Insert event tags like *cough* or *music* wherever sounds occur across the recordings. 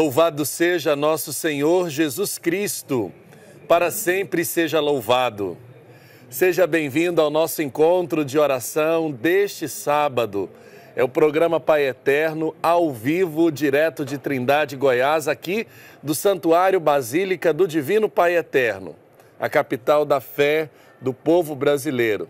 Louvado seja nosso Senhor Jesus Cristo, para sempre seja louvado. Seja bem-vindo ao nosso encontro de oração deste sábado. É o programa Pai Eterno, ao vivo, direto de Trindade, Goiás, aqui do Santuário Basílica do Divino Pai Eterno, a capital da fé do povo brasileiro.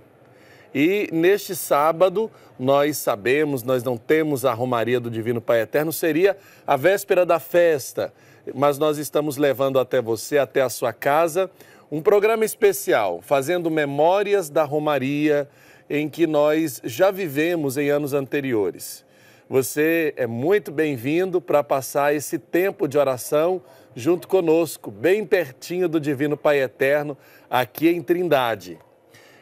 E neste sábado, nós sabemos, nós não temos a Romaria do Divino Pai Eterno, seria a véspera da festa, mas nós estamos levando até você, até a sua casa, um programa especial, fazendo memórias da Romaria em que nós já vivemos em anos anteriores. Você é muito bem-vindo para passar esse tempo de oração junto conosco, bem pertinho do Divino Pai Eterno, aqui em Trindade.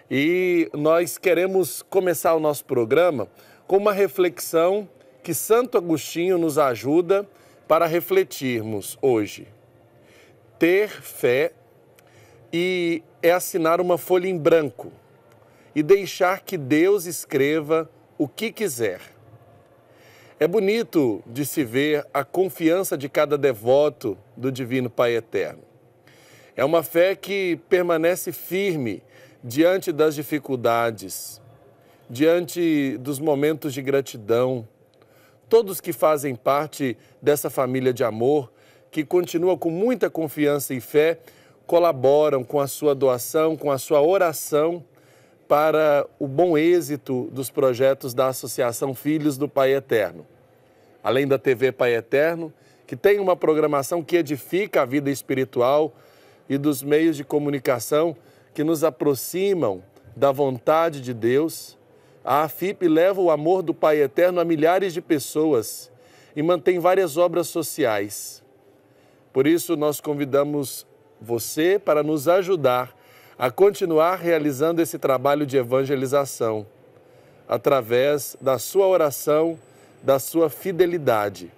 E nós queremos começar o nosso programa com uma reflexão que Santo Agostinho nos ajuda para refletirmos hoje. Ter fé e é assinar uma folha em branco e deixar que Deus escreva o que quiser. É bonito de se ver a confiança de cada devoto do Divino Pai Eterno. É uma fé que permanece firme diante das dificuldades, diante dos momentos de gratidão, todos que fazem parte dessa família de amor, que continua com muita confiança e fé, colaboram com a sua doação, com a sua oração para o bom êxito dos projetos da Associação Filhos do Pai Eterno. Além da TV Pai Eterno, que tem uma programação que edifica a vida espiritual e dos meios de comunicação que nos aproximam da vontade de Deus, a AFIP leva o amor do Pai Eterno a milhares de pessoas e mantém várias obras sociais. Por isso, nós convidamos você para nos ajudar a continuar realizando esse trabalho de evangelização através da sua oração, da sua fidelidade.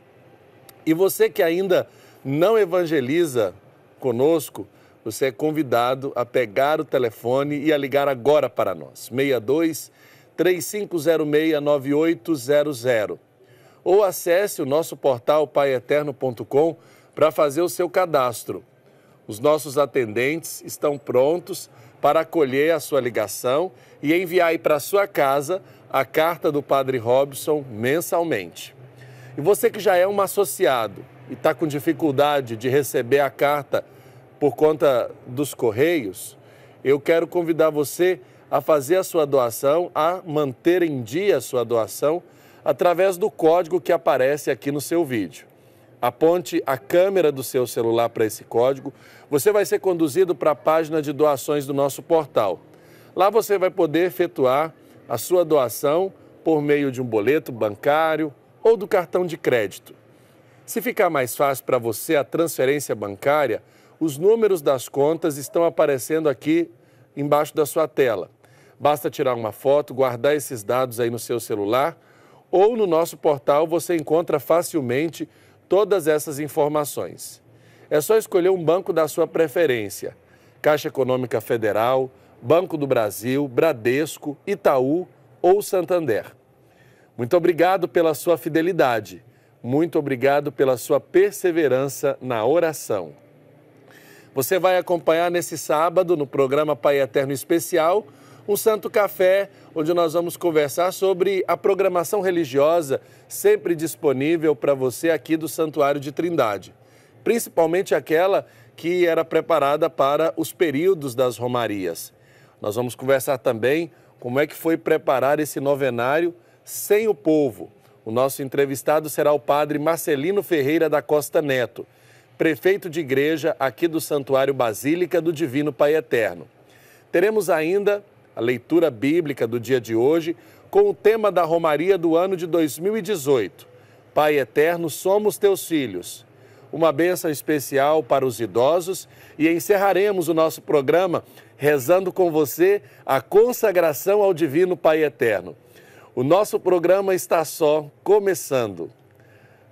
E você que ainda não evangeliza conosco, você é convidado a pegar o telefone e a ligar agora para nós. 62 3506 9800. Ou acesse o nosso portal paieterno.com para fazer o seu cadastro. Os nossos atendentes estão prontos para acolher a sua ligação e enviar aí para sua casa a carta do Padre Robson mensalmente. E você que já é um associado e está com dificuldade de receber a carta por conta dos Correios, eu quero convidar você a fazer a sua doação, a manter em dia a sua doação, através do código que aparece aqui no seu vídeo. Aponte a câmera do seu celular para esse código. Você vai ser conduzido para a página de doações do nosso portal. Lá você vai poder efetuar a sua doação por meio de um boleto bancário ou do cartão de crédito. Se ficar mais fácil para você a transferência bancária, os números das contas estão aparecendo aqui embaixo da sua tela. Basta tirar uma foto, guardar esses dados aí no seu celular ou no nosso portal você encontra facilmente todas essas informações. É só escolher um banco da sua preferência: Caixa Econômica Federal, Banco do Brasil, Bradesco, Itaú ou Santander. Muito obrigado pela sua fidelidade. Muito obrigado pela sua perseverança na oração. Você vai acompanhar nesse sábado, no programa Pai Eterno Especial, um Santo Café, onde nós vamos conversar sobre a programação religiosa sempre disponível para você aqui do Santuário de Trindade, principalmente aquela que era preparada para os períodos das romarias. Nós vamos conversar também como é que foi preparar esse novenário sem o povo. O nosso entrevistado será o padre Marcelino Ferreira da Costa Neto prefeito de igreja aqui do Santuário Basílica do Divino Pai Eterno. Teremos ainda a leitura bíblica do dia de hoje com o tema da Romaria do ano de 2018. Pai Eterno, somos teus filhos. Uma bênção especial para os idosos e encerraremos o nosso programa rezando com você a consagração ao Divino Pai Eterno. O nosso programa está só começando.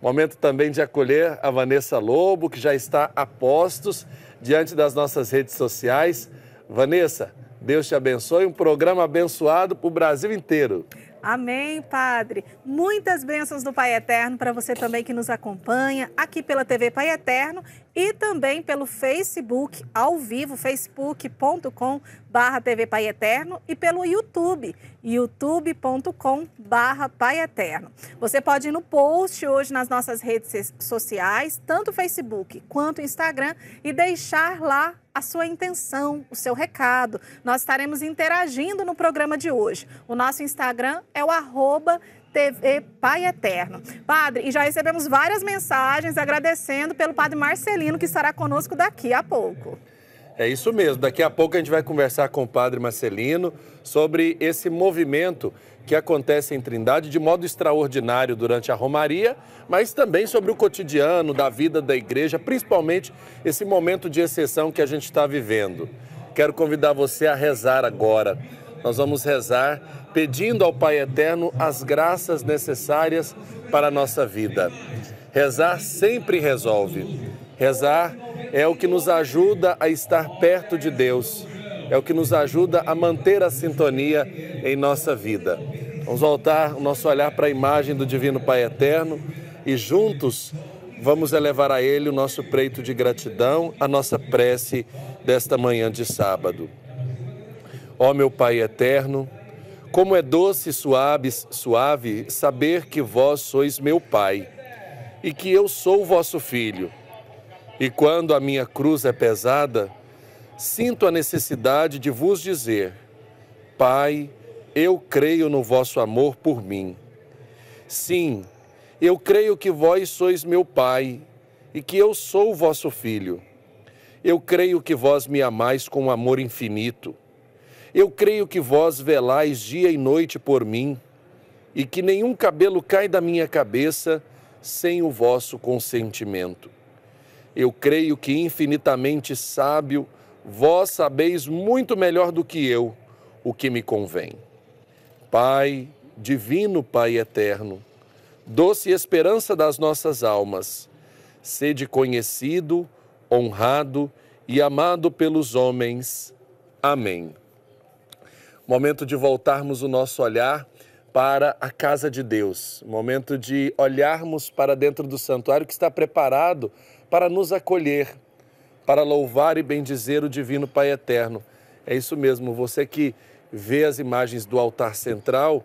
Momento também de acolher a Vanessa Lobo, que já está a postos diante das nossas redes sociais. Vanessa, Deus te abençoe, um programa abençoado para o Brasil inteiro. Amém, Padre. Muitas bênçãos do Pai Eterno para você também que nos acompanha aqui pela TV Pai Eterno e também pelo Facebook ao vivo, facebook.com barra TV Pai Eterno e pelo YouTube, youtube.com barra Pai Eterno. Você pode ir no post hoje nas nossas redes sociais, tanto Facebook quanto Instagram, e deixar lá a sua intenção, o seu recado. Nós estaremos interagindo no programa de hoje. O nosso Instagram é o arroba TV Pai Eterno. Padre, e já recebemos várias mensagens agradecendo pelo Padre Marcelino, que estará conosco daqui a pouco. É isso mesmo. Daqui a pouco a gente vai conversar com o Padre Marcelino sobre esse movimento que acontece em Trindade de modo extraordinário durante a Romaria, mas também sobre o cotidiano da vida da igreja, principalmente esse momento de exceção que a gente está vivendo. Quero convidar você a rezar agora nós vamos rezar pedindo ao Pai Eterno as graças necessárias para a nossa vida. Rezar sempre resolve. Rezar é o que nos ajuda a estar perto de Deus, é o que nos ajuda a manter a sintonia em nossa vida. Vamos voltar o nosso olhar para a imagem do Divino Pai Eterno e juntos vamos elevar a Ele o nosso preito de gratidão, a nossa prece desta manhã de sábado. Ó meu Pai eterno, como é doce e suave, suave saber que vós sois meu Pai e que eu sou vosso filho. E quando a minha cruz é pesada, sinto a necessidade de vos dizer: Pai, eu creio no vosso amor por mim. Sim, eu creio que vós sois meu Pai e que eu sou vosso filho. Eu creio que vós me amais com um amor infinito eu creio que vós velais dia e noite por mim, e que nenhum cabelo cai da minha cabeça sem o vosso consentimento. Eu creio que infinitamente sábio, vós sabeis muito melhor do que eu o que me convém. Pai, divino Pai eterno, doce esperança das nossas almas, sede conhecido, honrado e amado pelos homens. Amém. Momento de voltarmos o nosso olhar para a casa de Deus, momento de olharmos para dentro do santuário que está preparado para nos acolher, para louvar e bendizer o Divino Pai Eterno. É isso mesmo, você que vê as imagens do altar central,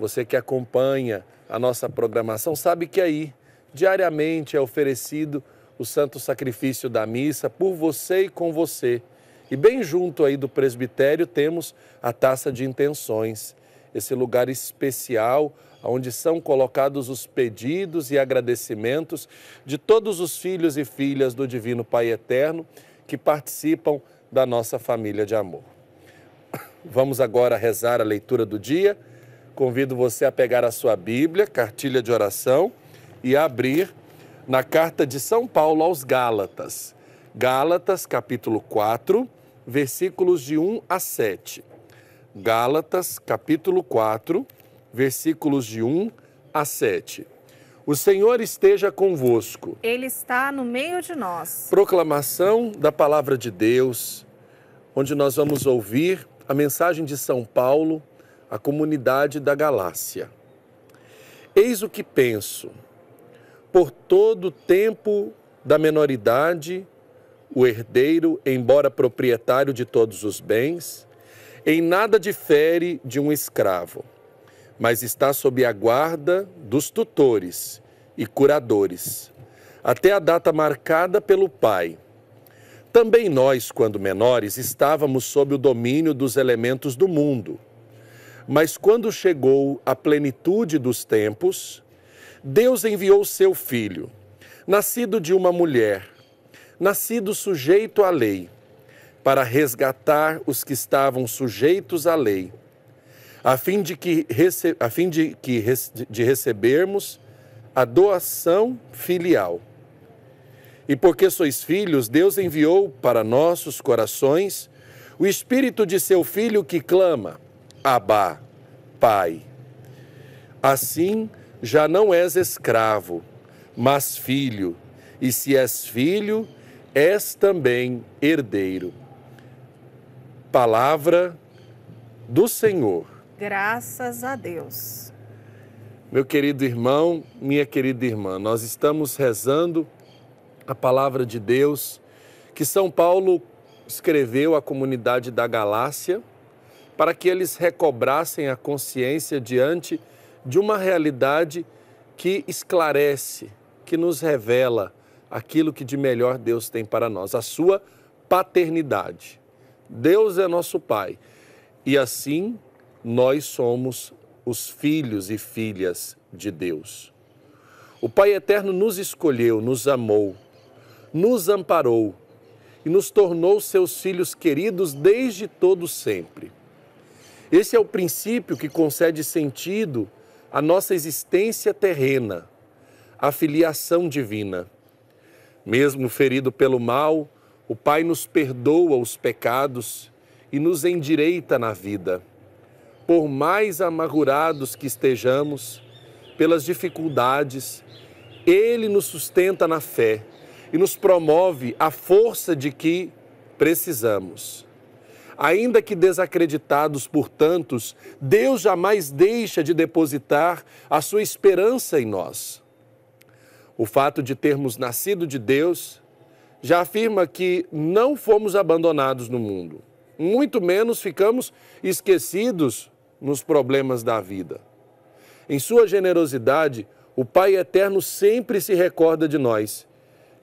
você que acompanha a nossa programação, sabe que aí, diariamente, é oferecido o santo sacrifício da missa por você e com você. E bem junto aí do presbitério temos a taça de intenções, esse lugar especial onde são colocados os pedidos e agradecimentos de todos os filhos e filhas do Divino Pai Eterno que participam da nossa família de amor. Vamos agora rezar a leitura do dia. Convido você a pegar a sua Bíblia, cartilha de oração, e a abrir na carta de São Paulo aos Gálatas. Gálatas, capítulo 4, versículos de 1 a 7. Gálatas, capítulo 4, versículos de 1 a 7. O Senhor esteja convosco. Ele está no meio de nós. Proclamação da palavra de Deus, onde nós vamos ouvir a mensagem de São Paulo à comunidade da Galácia. Eis o que penso. Por todo o tempo da menoridade o herdeiro, embora proprietário de todos os bens, em nada difere de um escravo, mas está sob a guarda dos tutores e curadores, até a data marcada pelo pai. Também nós, quando menores, estávamos sob o domínio dos elementos do mundo. Mas quando chegou a plenitude dos tempos, Deus enviou seu filho, nascido de uma mulher nascido sujeito à lei, para resgatar os que estavam sujeitos à lei, a fim de que, rece a fim de, que de recebermos a doação filial. E porque sois filhos, Deus enviou para nossos corações o espírito de seu filho que clama: Abá, Pai. Assim, já não és escravo, mas filho, e se és filho, és também herdeiro. Palavra do Senhor. Graças a Deus. Meu querido irmão, minha querida irmã, nós estamos rezando a palavra de Deus que São Paulo escreveu à comunidade da Galácia para que eles recobrassem a consciência diante de uma realidade que esclarece, que nos revela aquilo que de melhor Deus tem para nós, a sua paternidade. Deus é nosso Pai e assim nós somos os filhos e filhas de Deus. O Pai Eterno nos escolheu, nos amou, nos amparou e nos tornou seus filhos queridos desde todo sempre. Esse é o princípio que concede sentido à nossa existência terrena, à filiação divina mesmo ferido pelo mal, o Pai nos perdoa os pecados e nos endireita na vida. Por mais amargurados que estejamos, pelas dificuldades, Ele nos sustenta na fé e nos promove a força de que precisamos. Ainda que desacreditados por tantos, Deus jamais deixa de depositar a sua esperança em nós. O fato de termos nascido de Deus já afirma que não fomos abandonados no mundo, muito menos ficamos esquecidos nos problemas da vida. Em sua generosidade, o Pai Eterno sempre se recorda de nós.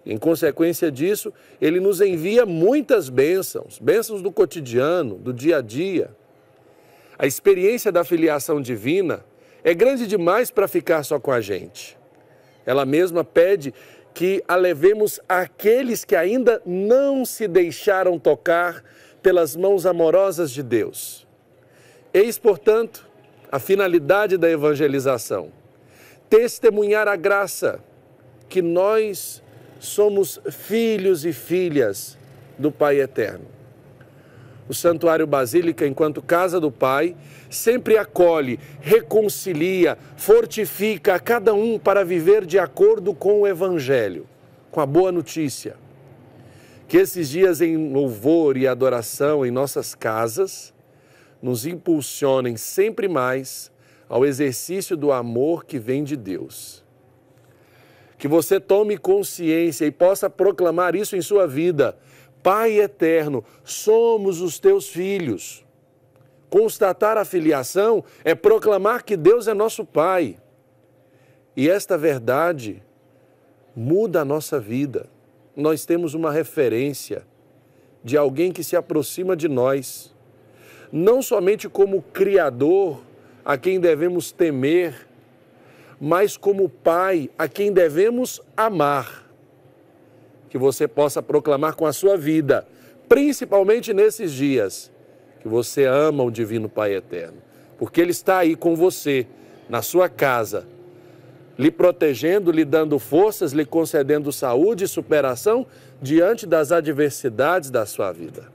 Em consequência disso, ele nos envia muitas bênçãos, bênçãos do cotidiano, do dia a dia. A experiência da filiação divina é grande demais para ficar só com a gente. Ela mesma pede que a levemos àqueles que ainda não se deixaram tocar pelas mãos amorosas de Deus. Eis, portanto, a finalidade da evangelização: testemunhar a graça que nós somos filhos e filhas do Pai Eterno o Santuário Basílica, enquanto casa do Pai, sempre acolhe, reconcilia, fortifica a cada um para viver de acordo com o Evangelho, com a boa notícia. Que esses dias em louvor e adoração em nossas casas nos impulsionem sempre mais ao exercício do amor que vem de Deus. Que você tome consciência e possa proclamar isso em sua vida Pai eterno, somos os teus filhos. Constatar a filiação é proclamar que Deus é nosso Pai. E esta verdade muda a nossa vida. Nós temos uma referência de alguém que se aproxima de nós, não somente como Criador a quem devemos temer, mas como Pai a quem devemos amar que você possa proclamar com a sua vida, principalmente nesses dias, que você ama o Divino Pai Eterno, porque Ele está aí com você, na sua casa, lhe protegendo, lhe dando forças, lhe concedendo saúde e superação diante das adversidades da sua vida.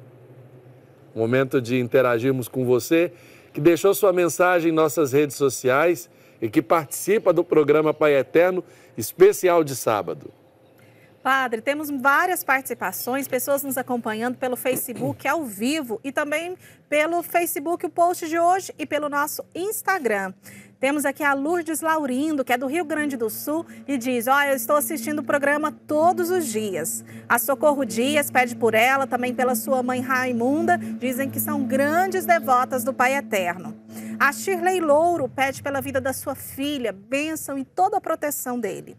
Momento de interagirmos com você que deixou sua mensagem em nossas redes sociais e que participa do programa Pai Eterno especial de sábado. Padre, temos várias participações, pessoas nos acompanhando pelo Facebook ao vivo e também pelo Facebook o post de hoje e pelo nosso Instagram. Temos aqui a Lourdes Laurindo, que é do Rio Grande do Sul, e diz: Olha, eu estou assistindo o programa todos os dias. A Socorro Dias pede por ela, também pela sua mãe Raimunda, dizem que são grandes devotas do Pai Eterno. A Shirley Louro pede pela vida da sua filha, bênção e toda a proteção dele.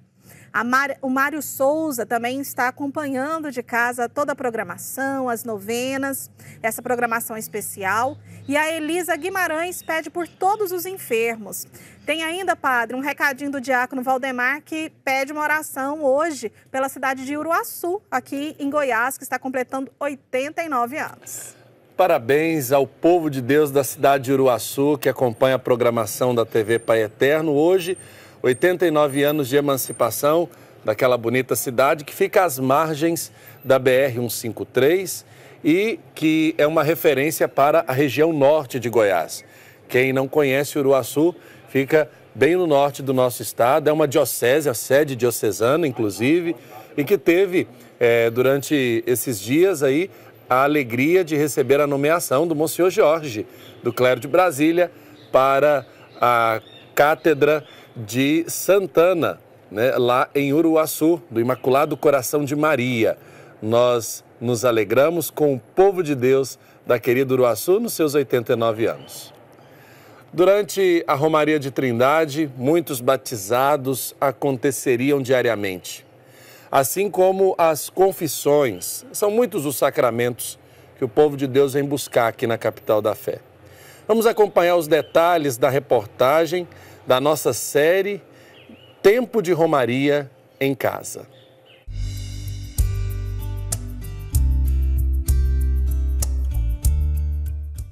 Mar... O Mário Souza também está acompanhando de casa toda a programação, as novenas, essa programação especial. E a Elisa Guimarães pede por todos os enfermos. Tem ainda, padre, um recadinho do diácono Valdemar que pede uma oração hoje pela cidade de Uruaçu, aqui em Goiás, que está completando 89 anos. Parabéns ao povo de Deus da cidade de Uruaçu que acompanha a programação da TV Pai Eterno. Hoje, 89 anos de emancipação daquela bonita cidade que fica às margens da BR-153 e que é uma referência para a região norte de Goiás. Quem não conhece Uruaçu fica bem no norte do nosso estado, é uma diocese, a sede diocesana, inclusive, e que teve é, durante esses dias aí a alegria de receber a nomeação do Monsenhor Jorge, do clero de Brasília, para a cátedra de Santana, né, lá em Uruaçu, do Imaculado Coração de Maria. Nós nos alegramos com o povo de Deus da querida Uruaçu nos seus 89 anos. Durante a Romaria de Trindade, muitos batizados aconteceriam diariamente, assim como as confissões. São muitos os sacramentos que o povo de Deus vem buscar aqui na capital da fé. Vamos acompanhar os detalhes da reportagem da nossa série Tempo de Romaria em Casa.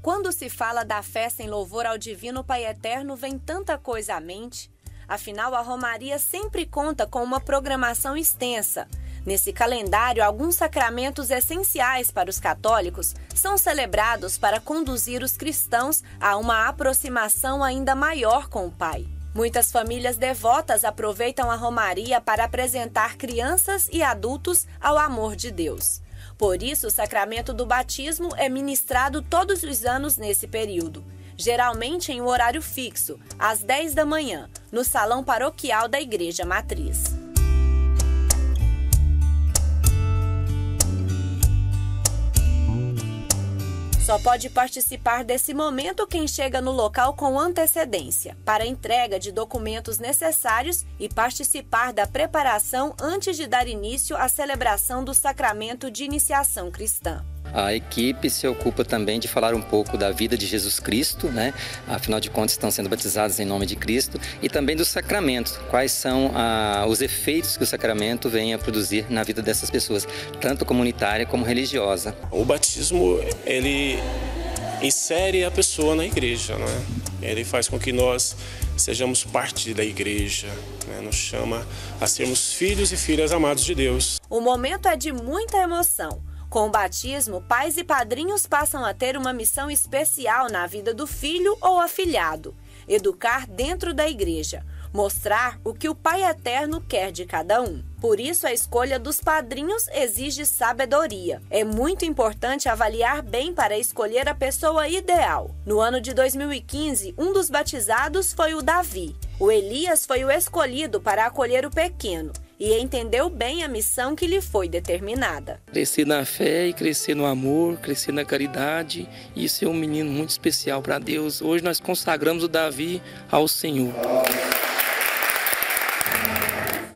Quando se fala da festa em louvor ao Divino Pai Eterno, vem tanta coisa à mente. Afinal, a Romaria sempre conta com uma programação extensa Nesse calendário, alguns sacramentos essenciais para os católicos são celebrados para conduzir os cristãos a uma aproximação ainda maior com o Pai. Muitas famílias devotas aproveitam a Romaria para apresentar crianças e adultos ao amor de Deus. Por isso, o sacramento do batismo é ministrado todos os anos nesse período, geralmente em um horário fixo, às 10 da manhã, no salão paroquial da Igreja Matriz. Só pode participar desse momento quem chega no local com antecedência, para entrega de documentos necessários e participar da preparação antes de dar início à celebração do sacramento de iniciação cristã. A equipe se ocupa também de falar um pouco da vida de Jesus Cristo, né? Afinal de contas, estão sendo batizados em nome de Cristo e também dos sacramentos. Quais são ah, os efeitos que o sacramento vem a produzir na vida dessas pessoas, tanto comunitária como religiosa? O batismo ele insere a pessoa na igreja, né? Ele faz com que nós sejamos parte da igreja, né? nos chama a sermos filhos e filhas amados de Deus. O momento é de muita emoção. Com o batismo, pais e padrinhos passam a ter uma missão especial na vida do filho ou afilhado: educar dentro da igreja, mostrar o que o Pai Eterno quer de cada um. Por isso, a escolha dos padrinhos exige sabedoria. É muito importante avaliar bem para escolher a pessoa ideal. No ano de 2015, um dos batizados foi o Davi. O Elias foi o escolhido para acolher o pequeno e entendeu bem a missão que lhe foi determinada. Cresci na fé e cresci no amor, cresci na caridade e ser é um menino muito especial para Deus. Hoje nós consagramos o Davi ao Senhor.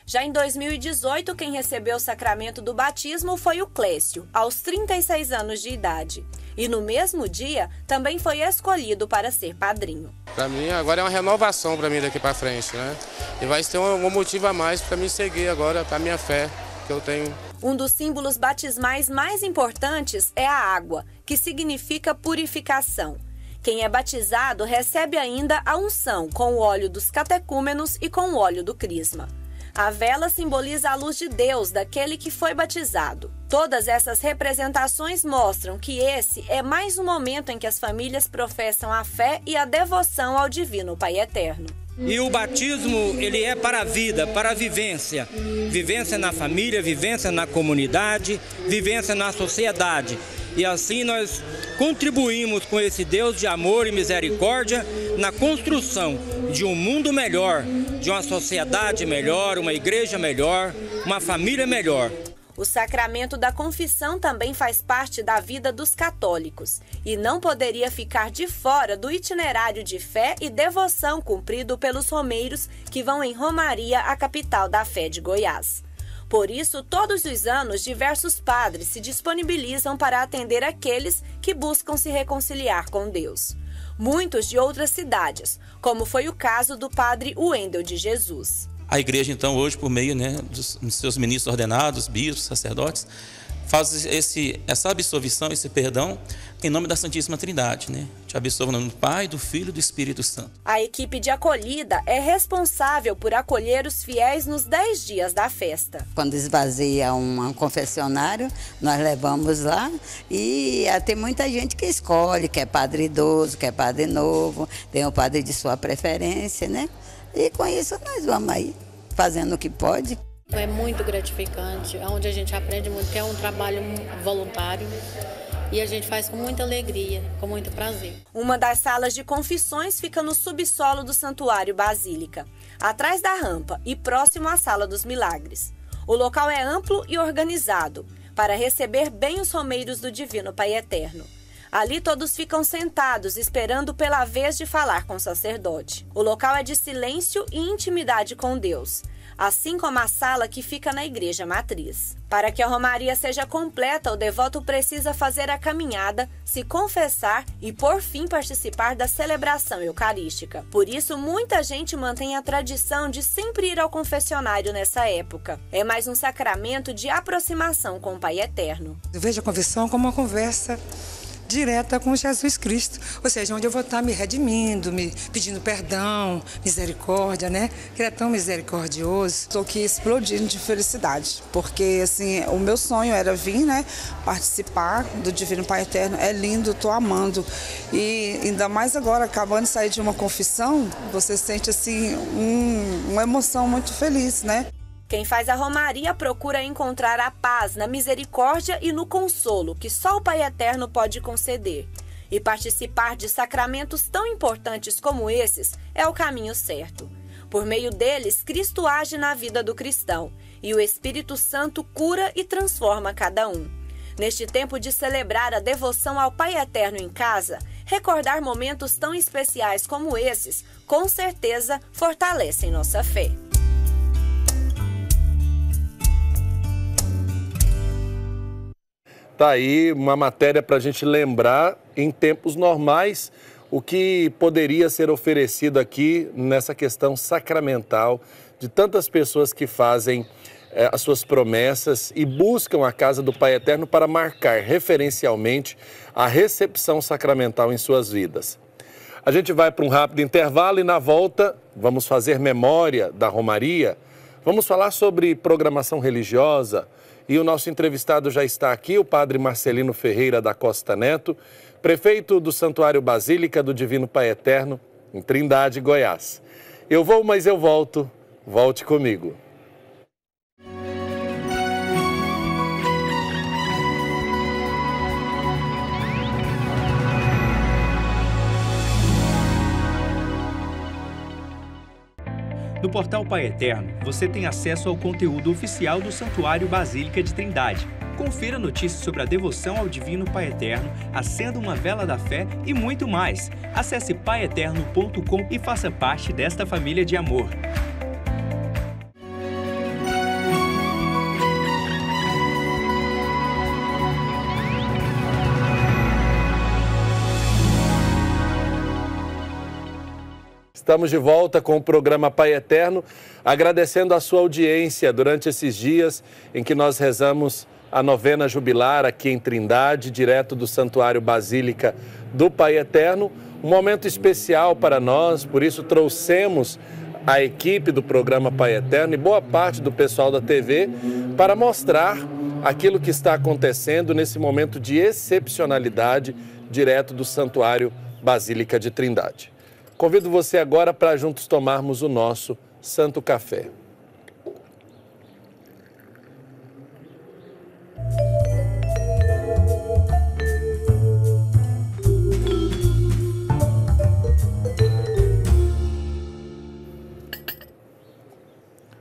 Já em 2018, quem recebeu o sacramento do batismo foi o Clécio, aos 36 anos de idade e no mesmo dia também foi escolhido para ser padrinho. Para mim agora é uma renovação para mim daqui para frente, né? E vai ser um, um motivo a mais para me seguir agora, para minha fé que eu tenho. Um dos símbolos batismais mais importantes é a água, que significa purificação. Quem é batizado recebe ainda a unção com o óleo dos catecúmenos e com o óleo do crisma. A vela simboliza a luz de Deus daquele que foi batizado. Todas essas representações mostram que esse é mais um momento em que as famílias professam a fé e a devoção ao Divino Pai Eterno. E o batismo, ele é para a vida, para a vivência. Vivência na família, vivência na comunidade, vivência na sociedade. E assim nós contribuímos com esse Deus de amor e misericórdia na construção de um mundo melhor, de uma sociedade melhor, uma igreja melhor, uma família melhor. O sacramento da confissão também faz parte da vida dos católicos e não poderia ficar de fora do itinerário de fé e devoção cumprido pelos romeiros que vão em Romaria, a capital da fé de Goiás. Por isso, todos os anos, diversos padres se disponibilizam para atender aqueles que buscam se reconciliar com Deus. Muitos de outras cidades, como foi o caso do padre Wendel de Jesus. A igreja, então, hoje, por meio né, dos seus ministros ordenados, bispos, sacerdotes, faz esse, essa absolvição, esse perdão, em nome da Santíssima Trindade, né? Te absolvo no nome do Pai, do Filho e do Espírito Santo. A equipe de acolhida é responsável por acolher os fiéis nos dez dias da festa. Quando esvazia um confessionário, nós levamos lá e ah, tem muita gente que escolhe, que é padre idoso, que é padre novo, tem o padre de sua preferência, né? E com isso nós vamos aí fazendo o que pode. Então, é muito gratificante, é onde a gente aprende muito, que é um trabalho voluntário e a gente faz com muita alegria, com muito prazer. Uma das salas de confissões fica no subsolo do Santuário Basílica, atrás da rampa e próximo à Sala dos Milagres. O local é amplo e organizado para receber bem os romeiros do Divino Pai Eterno. Ali todos ficam sentados esperando pela vez de falar com o sacerdote. O local é de silêncio e intimidade com Deus assim como a sala que fica na igreja matriz. Para que a romaria seja completa, o devoto precisa fazer a caminhada, se confessar e, por fim, participar da celebração eucarística. Por isso, muita gente mantém a tradição de sempre ir ao confessionário nessa época. É mais um sacramento de aproximação com o Pai Eterno. Eu vejo a confissão como uma conversa direta com Jesus Cristo, ou seja, onde eu vou estar me redimindo, me pedindo perdão, misericórdia, né? Que ele é tão misericordioso. Estou aqui explodindo de felicidade, porque assim, o meu sonho era vir, né, participar do Divino Pai Eterno. É lindo, estou amando. E ainda mais agora, acabando de sair de uma confissão, você sente assim um, uma emoção muito feliz, né? Quem faz a romaria procura encontrar a paz na misericórdia e no consolo que só o Pai Eterno pode conceder. E participar de sacramentos tão importantes como esses é o caminho certo. Por meio deles, Cristo age na vida do cristão e o Espírito Santo cura e transforma cada um. Neste tempo de celebrar a devoção ao Pai Eterno em casa, recordar momentos tão especiais como esses, com certeza, fortalecem nossa fé. Está aí uma matéria para a gente lembrar em tempos normais o que poderia ser oferecido aqui nessa questão sacramental de tantas pessoas que fazem eh, as suas promessas e buscam a casa do Pai Eterno para marcar referencialmente a recepção sacramental em suas vidas. A gente vai para um rápido intervalo e na volta vamos fazer memória da Romaria, vamos falar sobre programação religiosa e o nosso entrevistado já está aqui, o padre Marcelino Ferreira da Costa Neto, prefeito do Santuário Basílica do Divino Pai Eterno, em Trindade, Goiás. Eu vou, mas eu volto. Volte comigo. No portal Pai Eterno, você tem acesso ao conteúdo oficial do Santuário Basílica de Trindade. Confira notícias sobre a devoção ao Divino Pai Eterno, acenda uma vela da fé e muito mais. Acesse paieterno.com e faça parte desta família de amor. Estamos de volta com o programa Pai Eterno, agradecendo a sua audiência durante esses dias em que nós rezamos a novena jubilar aqui em Trindade, direto do Santuário Basílica do Pai Eterno. Um momento especial para nós, por isso trouxemos a equipe do programa Pai Eterno e boa parte do pessoal da TV para mostrar aquilo que está acontecendo nesse momento de excepcionalidade direto do Santuário Basílica de Trindade. Convido você agora para juntos tomarmos o nosso Santo Café.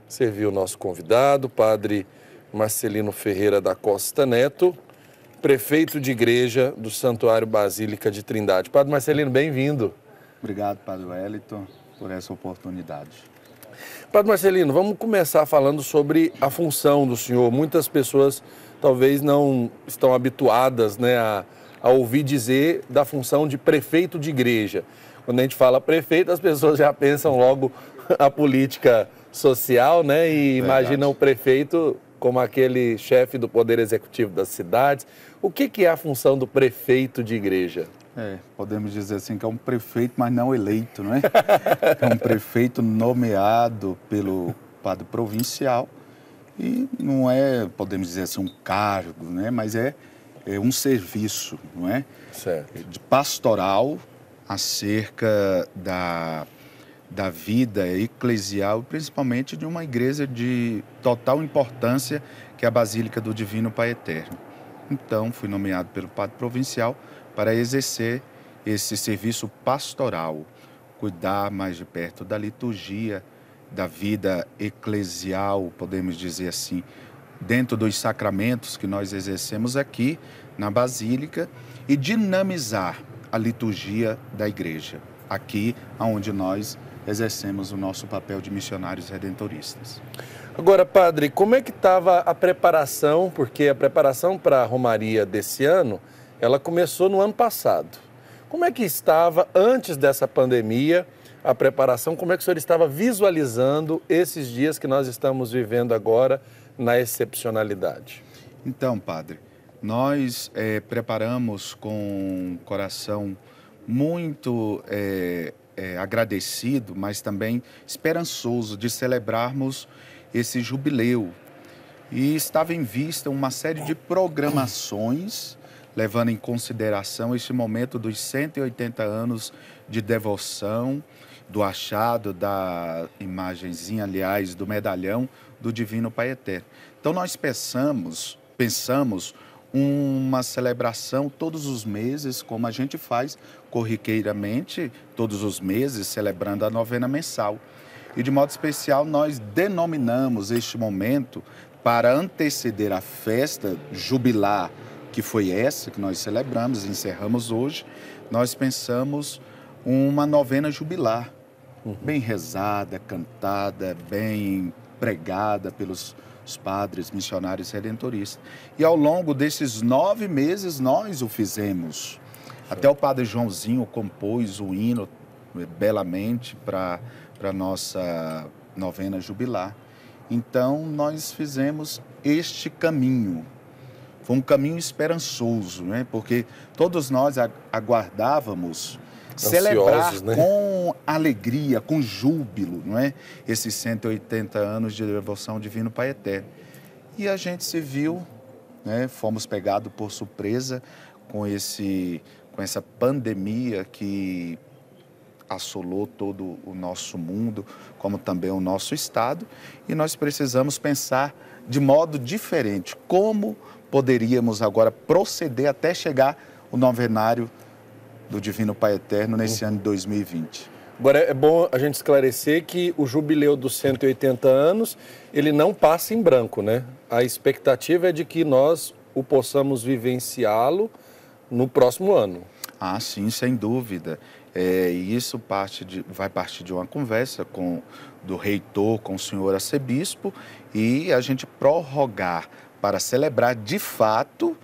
Serviu o nosso convidado, Padre Marcelino Ferreira da Costa Neto, prefeito de igreja do Santuário Basílica de Trindade. Padre Marcelino, bem-vindo. Obrigado, Padre Wellington, por essa oportunidade. Padre Marcelino, vamos começar falando sobre a função do senhor. Muitas pessoas talvez não estão habituadas né, a, a ouvir dizer da função de prefeito de igreja. Quando a gente fala prefeito, as pessoas já pensam logo *laughs* a política social, né? E Verdade. imaginam o prefeito como aquele chefe do poder executivo das cidades. O que, que é a função do prefeito de igreja? É, podemos dizer assim que é um prefeito, mas não eleito, não é? *laughs* É um prefeito nomeado pelo padre provincial e não é, podemos dizer assim, um cargo, né? Mas é, é um serviço, não é? Certo. De pastoral acerca da, da vida eclesial, principalmente de uma igreja de total importância, que é a Basílica do Divino Pai Eterno. Então, fui nomeado pelo padre provincial para exercer esse serviço pastoral, cuidar mais de perto da liturgia, da vida eclesial, podemos dizer assim, dentro dos sacramentos que nós exercemos aqui na Basílica e dinamizar a liturgia da igreja, aqui onde nós exercemos o nosso papel de missionários redentoristas. Agora, padre, como é que estava a preparação, porque a preparação para a Romaria desse ano ela começou no ano passado. Como é que estava antes dessa pandemia a preparação? Como é que o senhor estava visualizando esses dias que nós estamos vivendo agora na excepcionalidade? Então, padre, nós é, preparamos com coração muito é, é, agradecido, mas também esperançoso de celebrarmos esse jubileu. E estava em vista uma série de programações levando em consideração esse momento dos 180 anos de devoção do achado da imagenzinha, aliás, do medalhão do Divino Pai Eterno. Então nós pensamos, pensamos uma celebração todos os meses, como a gente faz corriqueiramente, todos os meses, celebrando a novena mensal. E de modo especial, nós denominamos este momento para anteceder a festa jubilar que foi essa que nós celebramos, encerramos hoje, nós pensamos uma novena jubilar, uhum. bem rezada, cantada, bem pregada pelos padres missionários redentoristas. E ao longo desses nove meses nós o fizemos. Até o padre Joãozinho compôs o hino eh, belamente para a nossa novena jubilar. Então nós fizemos este caminho foi um caminho esperançoso, né? porque todos nós aguardávamos Ansiosos, celebrar né? com alegria, com júbilo, não é? esses 180 anos de devoção ao Divino Pai Eterno. E a gente se viu, né? fomos pegados por surpresa com, esse, com essa pandemia que assolou todo o nosso mundo, como também o nosso Estado, e nós precisamos pensar de modo diferente como poderíamos agora proceder até chegar o novenário do Divino Pai Eterno nesse uhum. ano de 2020. Agora, é bom a gente esclarecer que o jubileu dos 180 anos, ele não passa em branco, né? A expectativa é de que nós o possamos vivenciá-lo no próximo ano. Ah, sim, sem dúvida. É, isso parte de, vai partir de uma conversa com do reitor, com o senhor arcebispo, e a gente prorrogar para celebrar de fato,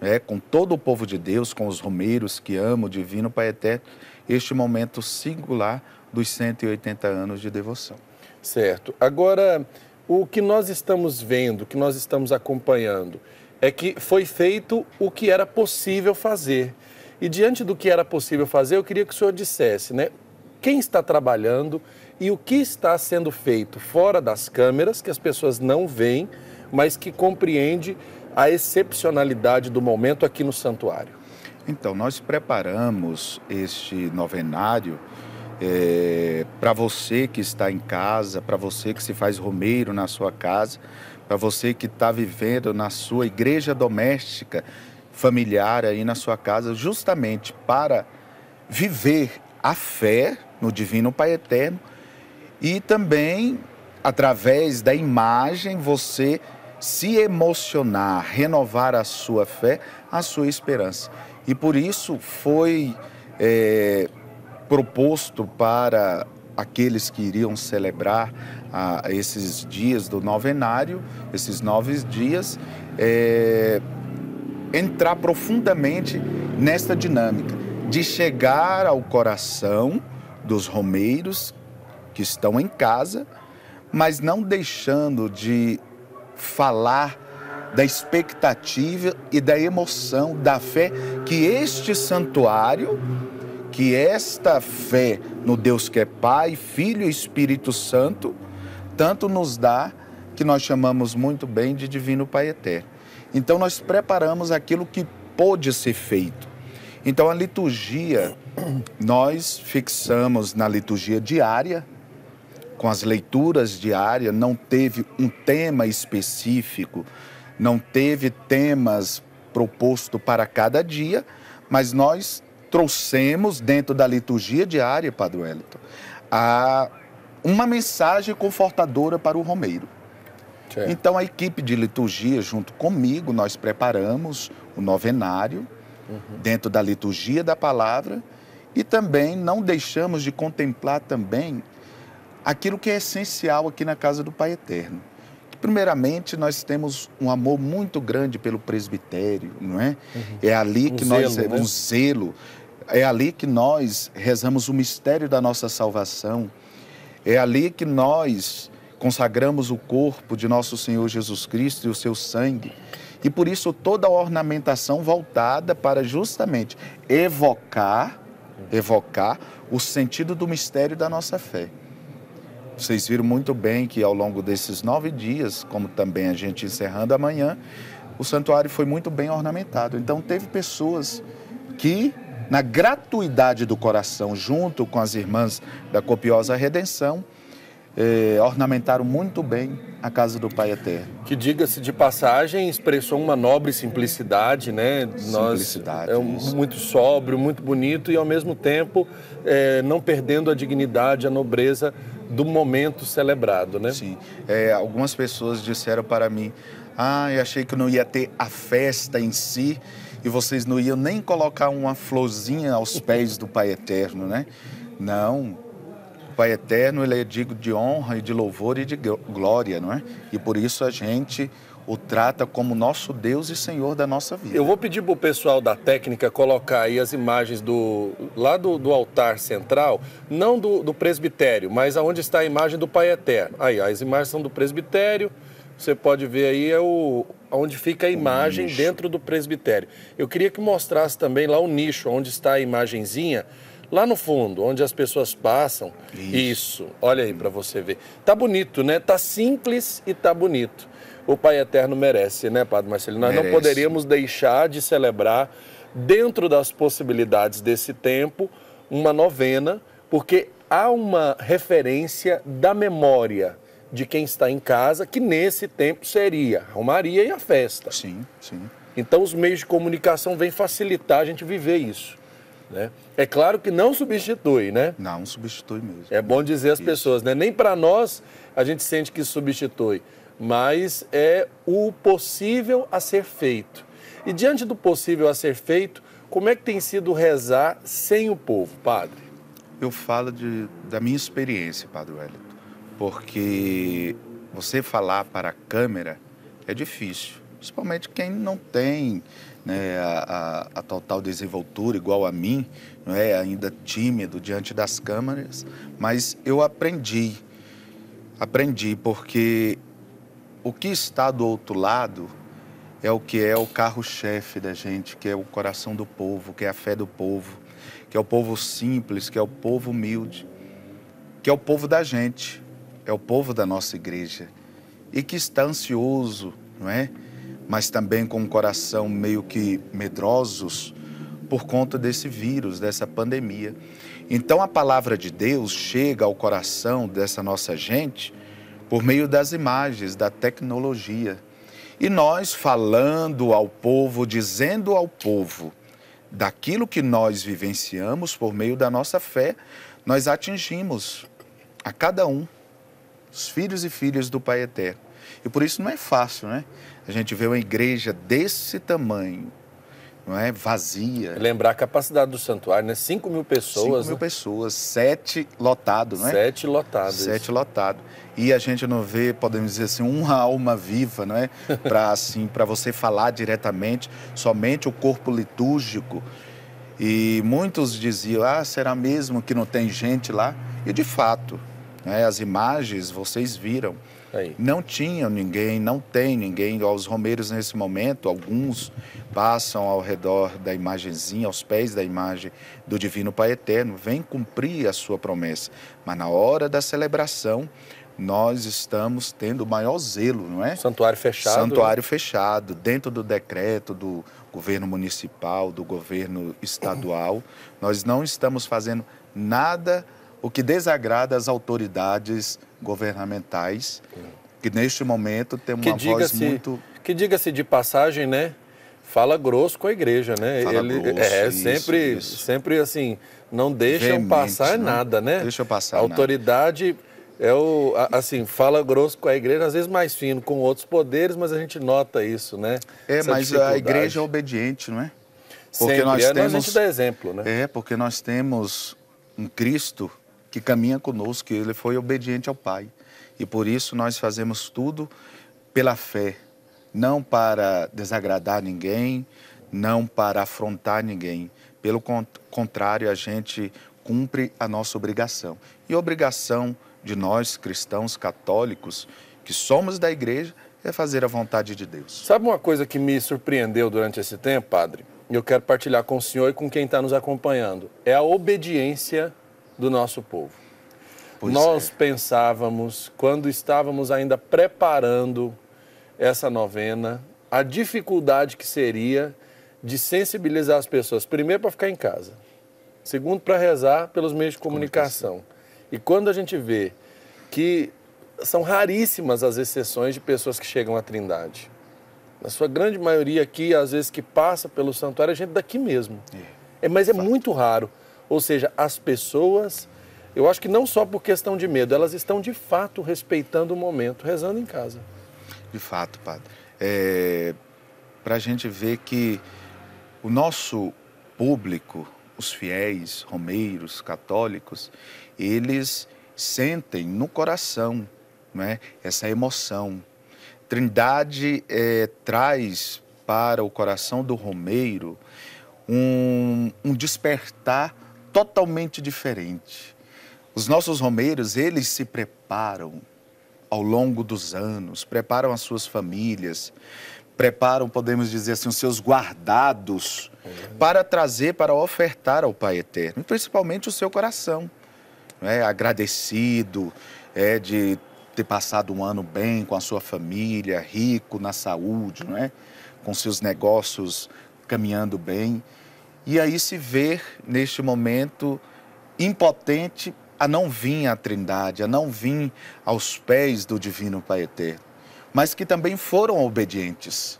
né, com todo o povo de Deus, com os romeiros que amam o Divino Pai Eterno, este momento singular dos 180 anos de devoção. Certo. Agora, o que nós estamos vendo, o que nós estamos acompanhando, é que foi feito o que era possível fazer. E diante do que era possível fazer, eu queria que o senhor dissesse, né? Quem está trabalhando e o que está sendo feito fora das câmeras, que as pessoas não veem, mas que compreende a excepcionalidade do momento aqui no santuário. Então, nós preparamos este novenário é, eh, para você que está em casa, para você que se faz romeiro na sua casa, para você que está vivendo na sua igreja doméstica, familiar aí na sua casa, justamente para viver a fé no Divino Pai Eterno e também através da imagem você se emocionar, renovar a sua fé, a sua esperança. E por isso foi é, proposto para aqueles que iriam celebrar ah, esses dias do novenário, esses nove dias, é, entrar profundamente nesta dinâmica de chegar ao coração dos romeiros que estão em casa, mas não deixando de falar da expectativa e da emoção da fé que este santuário, que esta fé no Deus que é Pai, Filho e Espírito Santo, tanto nos dá que nós chamamos muito bem de Divino Pai Eterno. Então nós preparamos aquilo que pôde ser feito. Então a liturgia, nós fixamos na liturgia diária, com as leituras diárias, não teve um tema específico, não teve temas proposto para cada dia, mas nós trouxemos dentro da liturgia diária, Padre Wellington, a, uma mensagem confortadora para o Romeiro. Então a equipe de liturgia, junto comigo, nós preparamos o novenário uhum. dentro da liturgia da palavra e também não deixamos de contemplar também aquilo que é essencial aqui na casa do Pai Eterno. Primeiramente, nós temos um amor muito grande pelo presbitério, não é? Uhum. É ali que um nós zelo, é, né? um zelo. É ali que nós rezamos o mistério da nossa salvação. É ali que nós consagramos o corpo de nosso Senhor Jesus Cristo e o seu sangue. E por isso toda a ornamentação voltada para justamente evocar, evocar o sentido do mistério da nossa fé. Vocês viram muito bem que ao longo desses nove dias, como também a gente encerrando amanhã, o santuário foi muito bem ornamentado. Então, teve pessoas que, na gratuidade do coração, junto com as irmãs da copiosa redenção, eh, ornamentaram muito bem a casa do Pai Eterno. Que, diga-se de passagem, expressou uma nobre simplicidade, né? Simplicidade. Nós, é muito sóbrio, muito bonito e, ao mesmo tempo, eh, não perdendo a dignidade, a nobreza do momento celebrado, né? Sim. É, algumas pessoas disseram para mim, ah, eu achei que não ia ter a festa em si e vocês não iam nem colocar uma florzinha aos *laughs* pés do Pai Eterno, né? Não. O Pai Eterno, ele é digno de honra e de louvor e de glória, não é? E por isso a gente o trata como nosso Deus e Senhor da nossa vida. Eu vou pedir para o pessoal da técnica colocar aí as imagens do lá do, do altar central, não do, do, presbitério, mas aonde está a imagem do Pai Eterno. Aí, as imagens são do presbitério. Você pode ver aí é o, onde fica a imagem dentro do presbitério. Eu queria que mostrasse também lá o nicho, onde está a imagenzinha lá no fundo, onde as pessoas passam. Isso. Isso. Olha aí para você ver. Tá bonito, né? Tá simples e tá bonito o Pai Eterno merece, né, Padre Marcelo? Nós merece. não poderíamos deixar de celebrar, dentro das possibilidades desse tempo, uma novena, porque há uma referência da memória de quem está em casa, que nesse tempo seria a Romaria e a festa. Sim, sim. Então, os meios de comunicação vêm facilitar a gente viver isso. Né? É claro que não substitui, né? Não substitui mesmo. É bom dizer às pessoas, né? Nem para nós a gente sente que substitui mas é o possível a ser feito. E diante do possível a ser feito, como é que tem sido rezar sem o povo, padre? Eu falo de, da minha experiência, padre Wellington, porque você falar para a câmera é difícil, principalmente quem não tem né, a, a, a, total desenvoltura igual a mim, não é ainda tímido diante das câmeras, mas eu aprendi, aprendi porque o que está do outro lado é o que é o carro-chefe da gente, que é o coração do povo, que é a fé do povo, que é o povo simples, que é o povo humilde, que é o povo da gente, é o povo da nossa igreja e que está ansioso, não é? Mas também com o um coração meio que medrosos por conta desse vírus, dessa pandemia. Então a palavra de Deus chega ao coração dessa nossa gente por meio das imagens, da tecnologia. E nós falando ao povo, dizendo ao povo daquilo que nós vivenciamos por meio da nossa fé, nós atingimos a cada um, os filhos e filhas do Pai Eterno. E por isso não é fácil, né? A gente vê uma igreja desse tamanho, não é? Vazia. Lembrar a capacidade do santuário, né? 5 mil pessoas. 5 né? mil né? pessoas, sete é? lotados, né? Sete lotado. Sete lotado. E a gente não vê, podemos dizer assim, uma alma viva, não é? *laughs* Para assim, para você falar diretamente, somente o corpo litúrgico. E muitos diziam, ah, será mesmo que não tem gente lá? E de fato, né? as imagens vocês viram Aí. Não tinham ninguém, não tem ninguém. Os romeiros nesse momento, alguns passam ao redor da imagenzinha, aos pés da imagem do Divino Pai Eterno, vem cumprir a sua promessa. Mas na hora da celebração, nós estamos tendo o maior zelo, não é? Santuário fechado. Santuário né? fechado, dentro do decreto do governo municipal, do governo estadual. Nós não estamos fazendo nada o que desagrada as autoridades governamentais, que neste momento tem uma que voz muito. Que diga-se de passagem, né? Fala grosso com a igreja, né? Fala Ele é, grosso, é isso, sempre, isso. sempre assim, não deixam passar não né? nada, né? Deixa passar. A autoridade nada. é o assim, fala grosso com a igreja, às vezes mais fino com outros poderes, mas a gente nota isso, né? É, Essa mas a igreja é obediente, não é? Porque sempre. nós temos é, nós a gente dá exemplo, né? É, porque nós temos um Cristo que caminha conosco, que ele foi obediente ao Pai. E por isso nós fazemos tudo pela fé, não para desagradar ninguém, não para afrontar ninguém. Pelo contrário, a gente cumpre a nossa obrigação. E a obrigação de nós, cristãos católicos, que somos da igreja, é fazer a vontade de Deus. Sabe uma coisa que me surpreendeu durante esse tempo, padre? E eu quero partilhar com o senhor e com quem está nos acompanhando. É a obediência do nosso povo. Pois Nós é. pensávamos, quando estávamos ainda preparando essa novena, a dificuldade que seria de sensibilizar as pessoas, primeiro para ficar em casa, segundo para rezar pelos meios de comunicação. E quando a gente vê que são raríssimas as exceções de pessoas que chegam à Trindade. Na sua grande maioria aqui, às vezes que passa pelo santuário, é gente daqui mesmo. É, é mas é Fato. muito raro. Ou seja, as pessoas, eu acho que não só por questão de medo, elas estão de fato respeitando o momento, rezando em casa. De fato, padre. É, Para a gente ver que o nosso público, os fiéis, romeiros, católicos, eles sentem no coração né, essa emoção. Trindade é, traz para o coração do romeiro um, um despertar totalmente diferente. Os nossos romeiros, eles se preparam ao longo dos anos, preparam as suas famílias, preparam, podemos dizer assim, os seus guardados para trazer, para ofertar ao Pai Eterno, principalmente o seu coração, né? agradecido é, de ter passado um ano bem com a sua família, rico na saúde, né, com seus negócios caminhando bem e aí se ver neste momento impotente a não vir à Trindade, a não vir aos pés do Divino Pai Eterno, mas que também foram obedientes,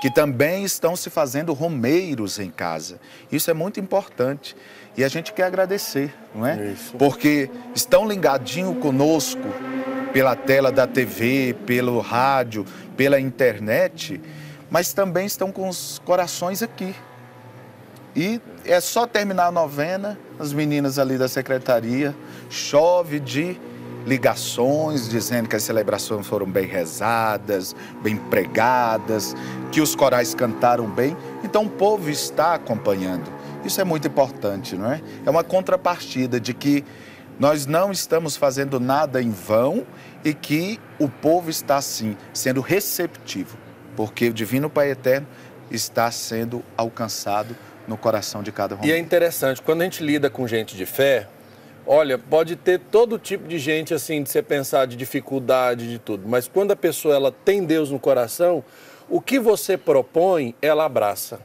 que também estão se fazendo romeiros em casa. Isso é muito importante e a gente quer agradecer, não é? Isso. Porque estão ligadinho conosco pela tela da TV, pelo rádio, pela internet, mas também estão com os corações aqui e é só terminar a novena, as meninas ali da secretaria, chove de ligações dizendo que as celebrações foram bem rezadas, bem pregadas, que os corais cantaram bem. Então o povo está acompanhando. Isso é muito importante, não é? É uma contrapartida de que nós não estamos fazendo nada em vão e que o povo está sim sendo receptivo, porque o Divino Pai Eterno está sendo alcançado no coração de cada um. E é interessante, quando a gente lida com gente de fé, olha, pode ter todo tipo de gente assim, de você pensar de dificuldade, de tudo, mas quando a pessoa ela tem Deus no coração, o que você propõe, ela abraça.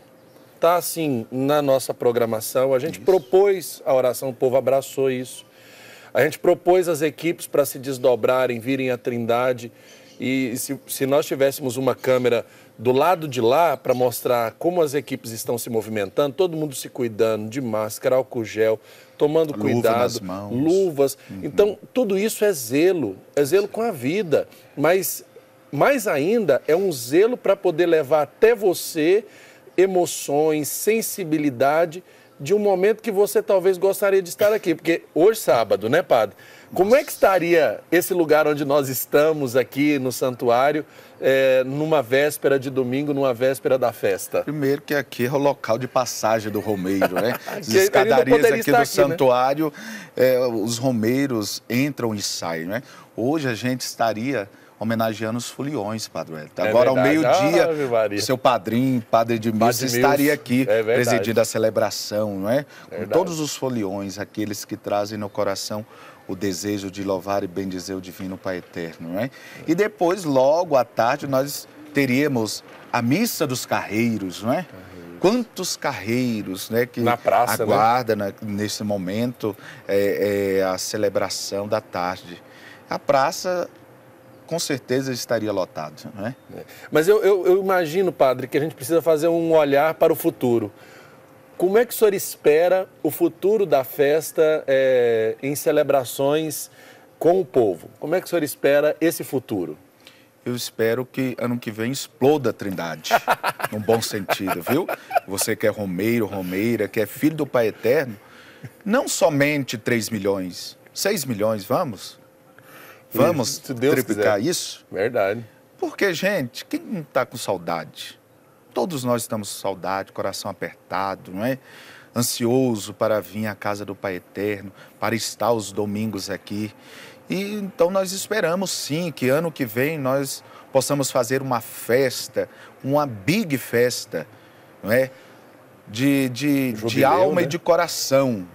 Tá assim, na nossa programação, a gente isso. propôs a oração, o povo abraçou isso. A gente propôs as equipes para se desdobrarem, virem à Trindade. E se, se nós tivéssemos uma câmera do lado de lá para mostrar como as equipes estão se movimentando, todo mundo se cuidando de máscara, álcool gel, tomando Luva cuidado, luvas. Uhum. Então, tudo isso é zelo, é zelo com a vida, mas mais ainda é um zelo para poder levar até você emoções, sensibilidade de um momento que você talvez gostaria de estar aqui, porque hoje sábado, né, padre? Como é que estaria esse lugar onde nós estamos aqui no santuário, é, numa véspera de domingo, numa véspera da festa? Primeiro que aqui é o local de passagem do romeiro, né? *laughs* As escadarias aqui do aqui, né? santuário, né? é, os romeiros entram e saem, né? Hoje a gente estaria homenageando os foliões, Padre é Agora, ao meio-dia, ah, seu padrinho, Padre Edmilson, estaria aqui é presidindo a celebração, não é? Com todos os foliões, aqueles que trazem no coração o desejo de louvar e bendizer o Divino Pai Eterno. Né? E depois, logo à tarde, nós teríamos a missa dos carreiros, não é? Quantos carreiros, né, que Na praça, né? aguarda né? nesse momento é, é, a celebração da tarde. A praça com certeza estaria lotada, né? é? Mas eu, eu, eu imagino, padre, que a gente precisa fazer um olhar para o futuro. Como é que o senhor espera o futuro da festa é, em celebrações com o povo? Como é que o senhor espera esse futuro? Eu espero que ano que vem exploda a Trindade, *laughs* num bom sentido, viu? Você que é romeiro, romeira, que é filho do Pai Eterno, não somente 3 milhões, 6 milhões, vamos? Vamos triplicar quiser. isso? Verdade. Porque, gente, quem não está com saudade? Todos nós estamos saudade, coração apertado, não é? Ansioso para vir à casa do Pai Eterno, para estar os domingos aqui. E então nós esperamos sim que ano que vem nós possamos fazer uma festa, uma big festa, não é? De, de, Jubileu, de alma né? e de coração.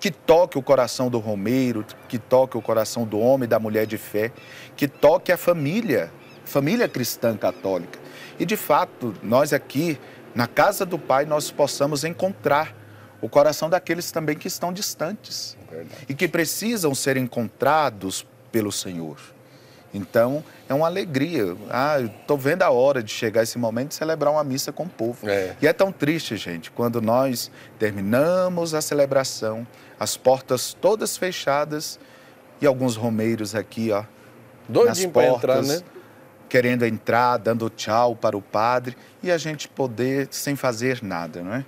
Que toque o coração do Romeiro, que toque o coração do homem e da mulher de fé, que toque a família, família cristã católica e de fato nós aqui na casa do Pai nós possamos encontrar o coração daqueles também que estão distantes Verdade. e que precisam ser encontrados pelo Senhor. Então, é uma alegria. Ah, estou vendo a hora de chegar esse momento de celebrar uma missa com o povo. É. E é tão triste, gente, quando nós terminamos a celebração, as portas todas fechadas e alguns romeiros aqui, ó. Doidinho nas entrar, né? querendo entrar, dando tchau para o padre e a gente poder sem fazer nada, não é?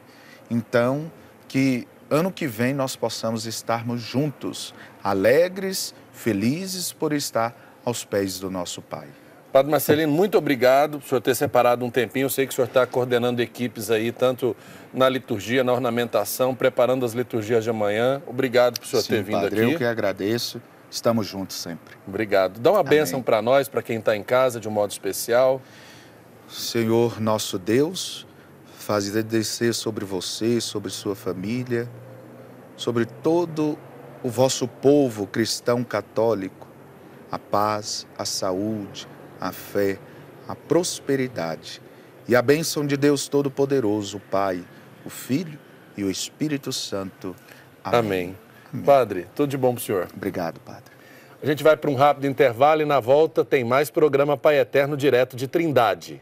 Então, que ano que vem nós possamos estarmos juntos, alegres, felizes por estar aos pés do nosso Pai. Padre Marcelino, muito obrigado por o senhor ter separado um tempinho. Eu sei que o senhor está coordenando equipes aí, tanto na liturgia, na ornamentação, preparando as liturgias de amanhã. Obrigado por o senhor Sim, ter vindo padre, aqui. Eu que agradeço. Estamos juntos sempre. Obrigado. Dá uma Amém. bênção para nós, para quem está em casa, de um modo especial. Senhor nosso Deus, faz descer sobre você, sobre sua família, sobre todo o vosso povo cristão católico, a paz, a saúde, a fé, a prosperidade e a bênção de Deus Todo-Poderoso, o Pai, o Filho e o Espírito Santo. Amém. Amém. Padre, tudo de bom para o senhor. Obrigado, padre. A gente vai para um rápido intervalo e na volta tem mais programa Pai Eterno direto de Trindade.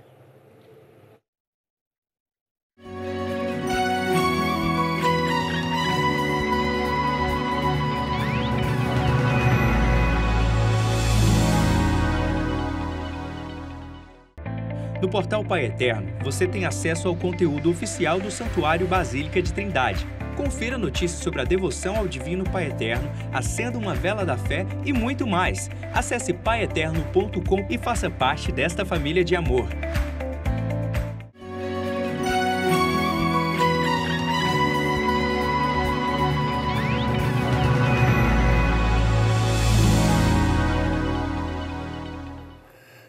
No portal Pai Eterno, você tem acesso ao conteúdo oficial do Santuário Basílica de Trindade Confira notícias sobre a devoção ao Divino Pai Eterno, acenda uma vela da fé e muito mais. Acesse paieterno.com e faça parte desta família de amor.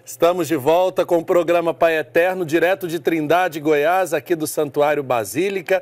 Estamos de volta com o programa Pai Eterno, direto de Trindade, Goiás, aqui do Santuário Basílica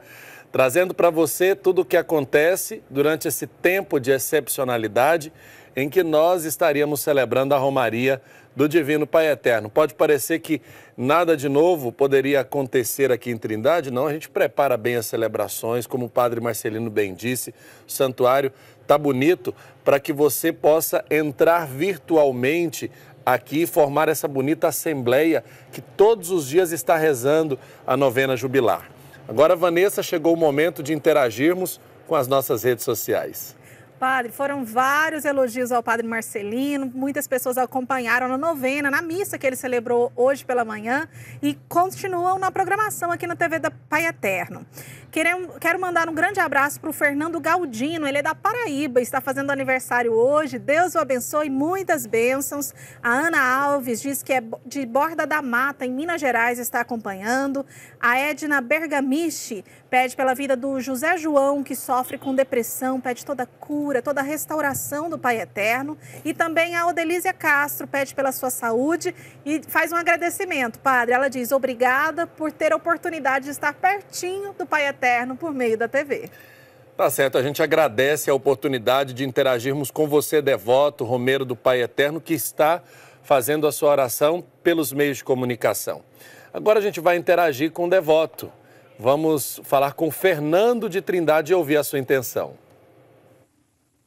trazendo para você tudo o que acontece durante esse tempo de excepcionalidade em que nós estaríamos celebrando a Romaria do Divino Pai Eterno. Pode parecer que nada de novo poderia acontecer aqui em Trindade, não, a gente prepara bem as celebrações, como o Padre Marcelino bem disse, o santuário tá bonito para que você possa entrar virtualmente aqui e formar essa bonita assembleia que todos os dias está rezando a novena jubilar. Agora, Vanessa, chegou o momento de interagirmos com as nossas redes sociais. Padre, foram vários elogios ao Padre Marcelino, muitas pessoas acompanharam na novena, na missa que ele celebrou hoje pela manhã e continuam na programação aqui na TV da Pai Eterno. Quero mandar um grande abraço para o Fernando Galdino, ele é da Paraíba, está fazendo aniversário hoje. Deus o abençoe, muitas bênçãos. A Ana Alves diz que é de Borda da Mata, em Minas Gerais, está acompanhando. A Edna Bergamiche pede pela vida do José João, que sofre com depressão, pede toda a cura, toda a restauração do Pai Eterno. E também a Odelísia Castro pede pela sua saúde e faz um agradecimento, padre. Ela diz: obrigada por ter a oportunidade de estar pertinho do Pai Eterno eterno por meio da TV. Tá certo, a gente agradece a oportunidade de interagirmos com você, devoto, Romero do Pai Eterno, que está fazendo a sua oração pelos meios de comunicação. Agora a gente vai interagir com o devoto. Vamos falar com Fernando de Trindade e ouvir a sua intenção.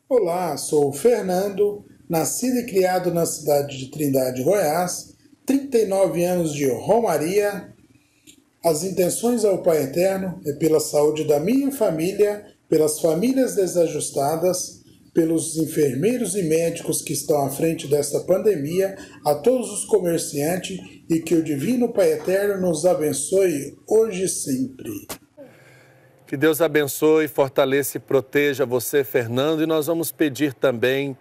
Olá, sou o Fernando, nascido e criado na cidade de Trindade, Goiás, 39 anos de Romaria, as intenções ao Pai Eterno é pela saúde da minha família, pelas famílias desajustadas, pelos enfermeiros e médicos que estão à frente desta pandemia, a todos os comerciantes e que o Divino Pai Eterno nos abençoe hoje e sempre. Que Deus abençoe, fortaleça e proteja você, Fernando, e nós vamos pedir também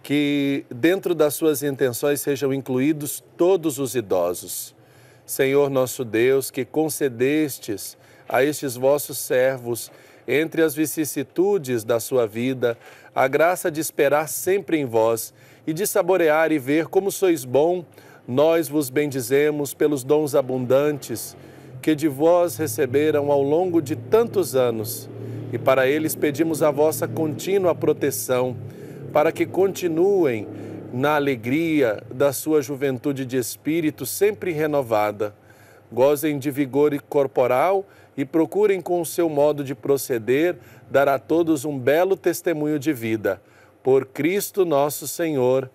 que dentro das suas intenções sejam incluídos todos os idosos. Senhor nosso Deus, que concedestes a estes vossos servos, entre as vicissitudes da sua vida, a graça de esperar sempre em vós e de saborear e ver como sois bom, nós vos bendizemos pelos dons abundantes que de vós receberam ao longo de tantos anos. E para eles pedimos a vossa contínua proteção, para que continuem na alegria da sua juventude de espírito sempre renovada. Gozem de vigor corporal e procurem, com o seu modo de proceder, dar a todos um belo testemunho de vida. Por Cristo nosso Senhor.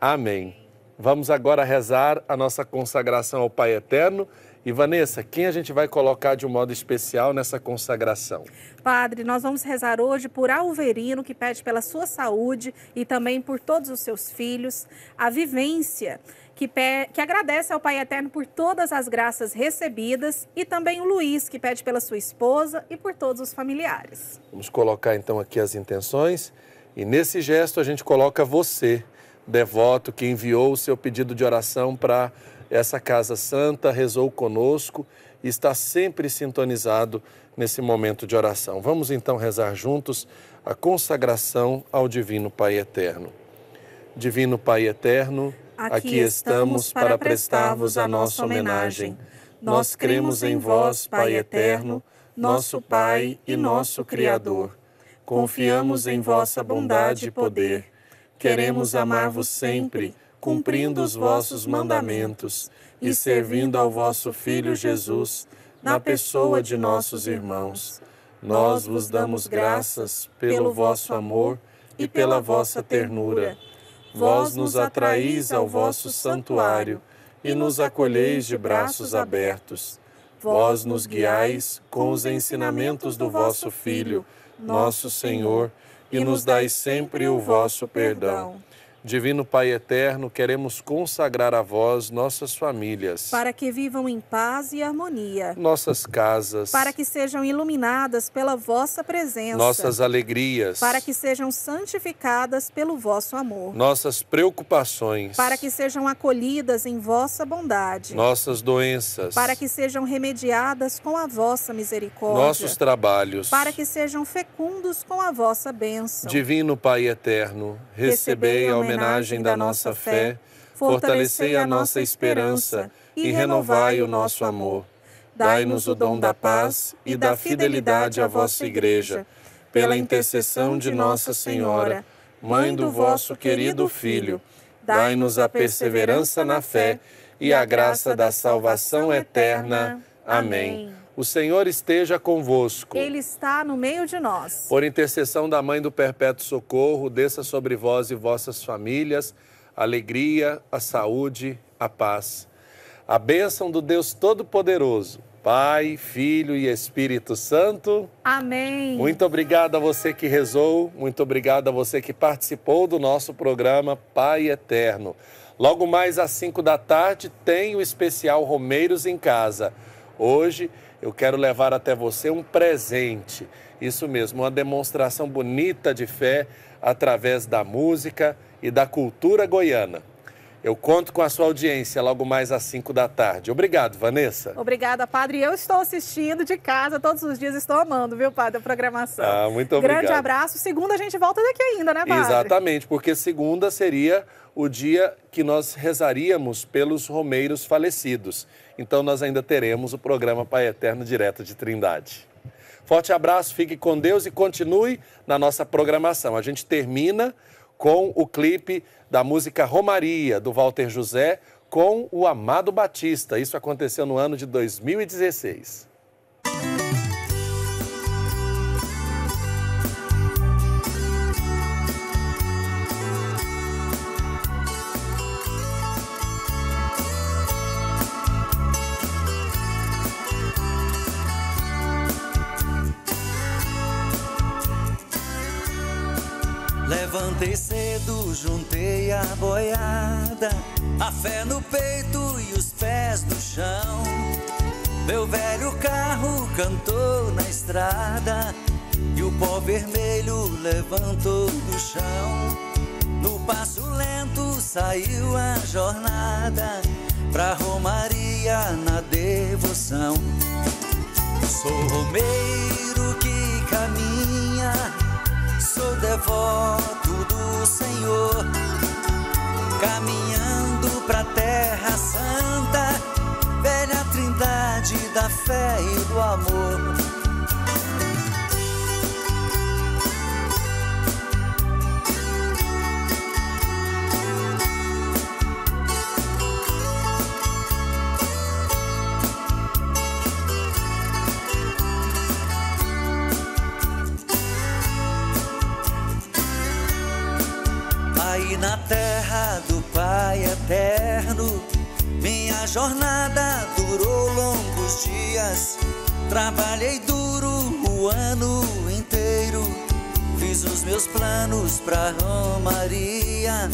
Amém. Vamos agora rezar a nossa consagração ao Pai Eterno e Vanessa, quem a gente vai colocar de um modo especial nessa consagração? Padre, nós vamos rezar hoje por Alverino, que pede pela sua saúde e também por todos os seus filhos, a vivência que, que, agradece ao Pai Eterno por todas as graças recebidas, e também o Luiz, que pede pela sua esposa e por todos os familiares. Vamos colocar então aqui as intenções, e nesse gesto a gente coloca você, devoto, que enviou o seu pedido de oração para essa Casa Santa rezou conosco e está sempre sintonizado nesse momento de oração. Vamos então rezar juntos a consagração ao Divino Pai Eterno. Divino Pai Eterno, aqui, aqui estamos para prestar-vos a nossa homenagem. Nós cremos em vós, Pai Eterno, nosso Pai e nosso Criador. Confiamos em vossa bondade e poder. Queremos amar-vos sempre cumprindo os vossos mandamentos e servindo ao vosso Filho Jesus, na pessoa de nossos irmãos. Nós vos damos graças pelo vosso amor e pela vossa ternura. Vós nos atraís ao vosso santuário e nos acolheis de braços abertos. Vós nos guiais com os ensinamentos do vosso Filho, nosso Senhor, e nos dais sempre o vosso perdão. Divino Pai Eterno, queremos consagrar a vós nossas famílias. Para que vivam em paz e harmonia. Nossas casas. Para que sejam iluminadas pela vossa presença. Nossas alegrias. Para que sejam santificadas pelo vosso amor. Nossas preocupações. Para que sejam acolhidas em vossa bondade. Nossas doenças. Para que sejam remediadas com a vossa misericórdia. Nossos trabalhos. Para que sejam fecundos com a vossa bênção. Divino Pai Eterno, recebei, recebei homenagem da nossa fé, fortalecei a nossa esperança e renovai o nosso amor. Dai-nos o dom da paz e da fidelidade à vossa Igreja, pela intercessão de Nossa Senhora, Mãe do vosso querido Filho. Dai-nos a perseverança na fé e a graça da salvação eterna. Amém. O Senhor esteja convosco. Ele está no meio de nós. Por intercessão da Mãe do Perpétuo Socorro, desça sobre vós e vossas famílias a alegria, a saúde, a paz. A bênção do Deus Todo-Poderoso. Pai, Filho e Espírito Santo. Amém. Muito obrigado a você que rezou, muito obrigado a você que participou do nosso programa Pai Eterno. Logo mais às 5 da tarde tem o especial Romeiros em Casa. Hoje eu quero levar até você um presente. Isso mesmo, uma demonstração bonita de fé através da música e da cultura goiana. Eu conto com a sua audiência logo mais às 5 da tarde. Obrigado, Vanessa. Obrigada, padre. Eu estou assistindo de casa todos os dias, estou amando, viu, padre, a programação. Ah, muito obrigado. Grande abraço. Segunda a gente volta daqui ainda, né, padre? Exatamente, porque segunda seria o dia que nós rezaríamos pelos romeiros falecidos então nós ainda teremos o programa Pai Eterno Direto de Trindade. Forte abraço, fique com Deus e continue na nossa programação. A gente termina com o clipe da música Romaria, do Walter José, com o Amado Batista. Isso aconteceu no ano de 2016. boiada, a fé no peito e os pés no chão. Meu velho carro cantou na estrada e o pó vermelho levantou do chão. No passo lento saiu a jornada pra Romaria na devoção. Sou romeiro que caminha, sou devoto do Senhor caminhando pra Terra Santa, velha trindade da fé e do amor. jornada durou longos dias. Trabalhei duro o ano inteiro. Fiz os meus planos pra Romaria.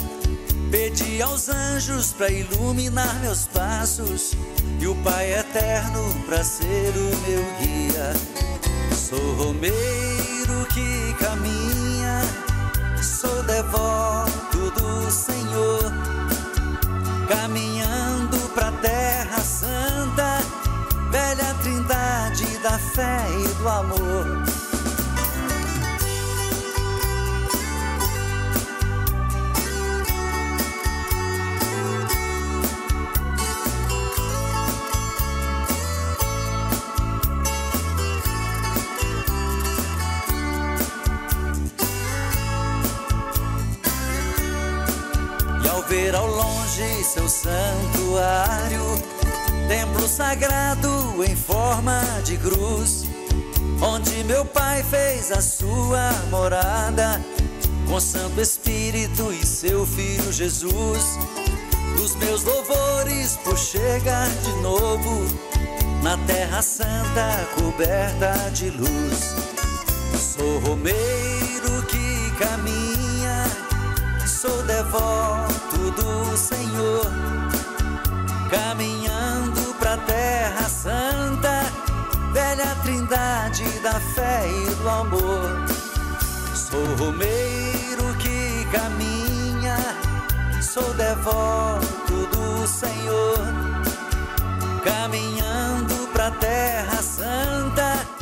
Pedi aos anjos pra iluminar meus passos e o Pai eterno pra ser o meu guia. Sou romeiro que caminha, sou devoto do Senhor, caminhando trindade da fé e do amor. E ao Ver ao longe seu santuário templo sagrado em forma de cruz, onde meu Pai fez a sua morada, com Santo Espírito e seu Filho Jesus. Dos meus louvores por chegar de novo na Terra Santa coberta de luz. Sou romeiro que caminha, sou devoto do Senhor, caminhando terra santa, velha trindade da fé e do amor. Sou romeiro que caminha, sou devoto do Senhor, caminhando pra terra santa